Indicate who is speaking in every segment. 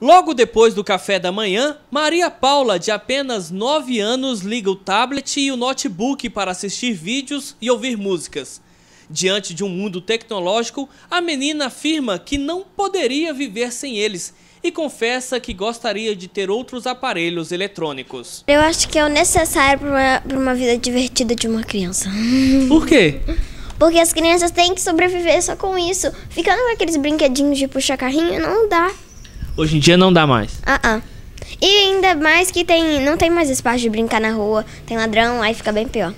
Speaker 1: Logo depois do café da manhã, Maria Paula, de apenas 9 anos, liga o tablet e o notebook para assistir vídeos e ouvir músicas. Diante de um mundo tecnológico, a menina afirma que não poderia viver sem eles e confessa que gostaria de ter outros aparelhos eletrônicos.
Speaker 2: Eu acho que é o necessário para uma, vida divertida de uma criança. Por quê? Porque as crianças têm que sobreviver só com isso. Ficando com aqueles brinquedinhos de puxar carrinho não dá.
Speaker 1: Hoje em dia não dá mais.
Speaker 2: Ah, uh, -uh. E ainda mais que tem, não tem mais espaço de brincar na rua, tem ladrão, aí fica bem pior.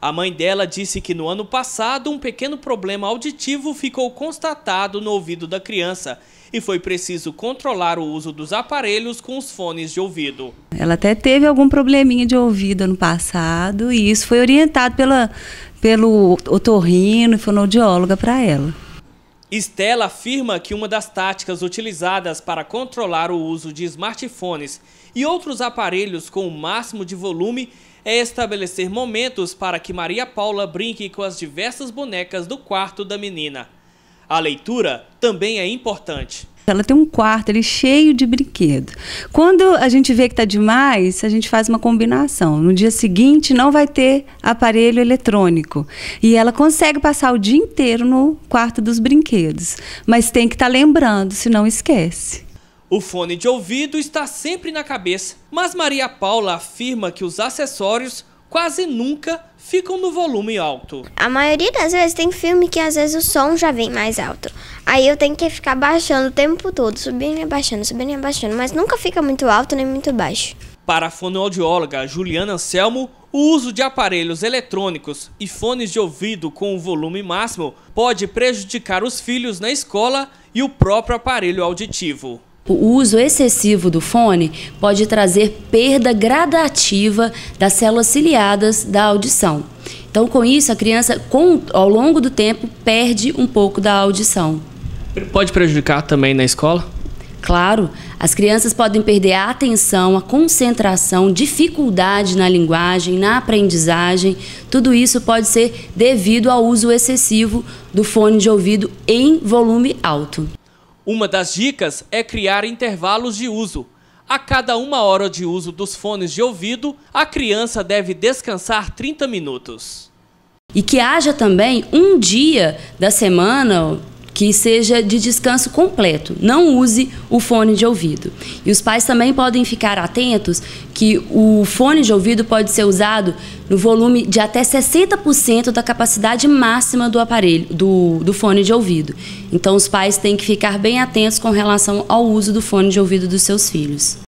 Speaker 1: A mãe dela disse que no ano passado um pequeno problema auditivo ficou constatado no ouvido da criança e foi preciso controlar o uso dos aparelhos com os fones de ouvido.
Speaker 3: Ela até teve algum probleminha de ouvido ano passado e isso foi orientado pela, pelo otorrino e fonoaudióloga para ela.
Speaker 1: Stella afirma que uma das táticas utilizadas para controlar o uso de smartphones e outros aparelhos com o máximo de volume é estabelecer momentos para que Maria Paula brinque com as diversas bonecas do quarto da menina. A leitura também é importante.
Speaker 3: Ela tem um quarto ali cheio de brinquedo. Quando a gente vê que está demais, a gente faz uma combinação. No dia seguinte não vai ter aparelho eletrônico. E ela consegue passar o dia inteiro no quarto dos brinquedos. Mas tem que estar tá lembrando, senão esquece.
Speaker 1: O fone de ouvido está sempre na cabeça, mas Maria Paula afirma que os acessórios quase nunca ficam no volume alto.
Speaker 2: A maioria das vezes tem filme que às vezes o som já vem mais alto. Aí eu tenho que ficar baixando o tempo todo, subindo e abaixando, subindo e abaixando, mas nunca fica muito alto nem muito baixo.
Speaker 1: Para a fonoaudióloga Juliana Anselmo, o uso de aparelhos eletrônicos e fones de ouvido com o volume máximo pode prejudicar os filhos na escola e o próprio aparelho auditivo.
Speaker 4: O uso excessivo do fone pode trazer perda gradativa das células ciliadas da audição. Então, com isso, a criança, com, ao longo do tempo, perde um pouco da audição.
Speaker 1: Pode prejudicar também na escola?
Speaker 4: Claro, as crianças podem perder a atenção, a concentração, dificuldade na linguagem, na aprendizagem. Tudo isso pode ser devido ao uso excessivo do fone de ouvido em volume alto.
Speaker 1: Uma das dicas é criar intervalos de uso. A cada uma hora de uso dos fones de ouvido, a criança deve descansar 30 minutos.
Speaker 4: E que haja também um dia da semana, que seja de descanso completo. Não use o fone de ouvido. E os pais também podem ficar atentos que o fone de ouvido pode ser usado no volume de até 60% da capacidade máxima do aparelho, do, do fone de ouvido. Então, os pais têm que ficar bem atentos com relação ao uso do fone de ouvido dos seus filhos.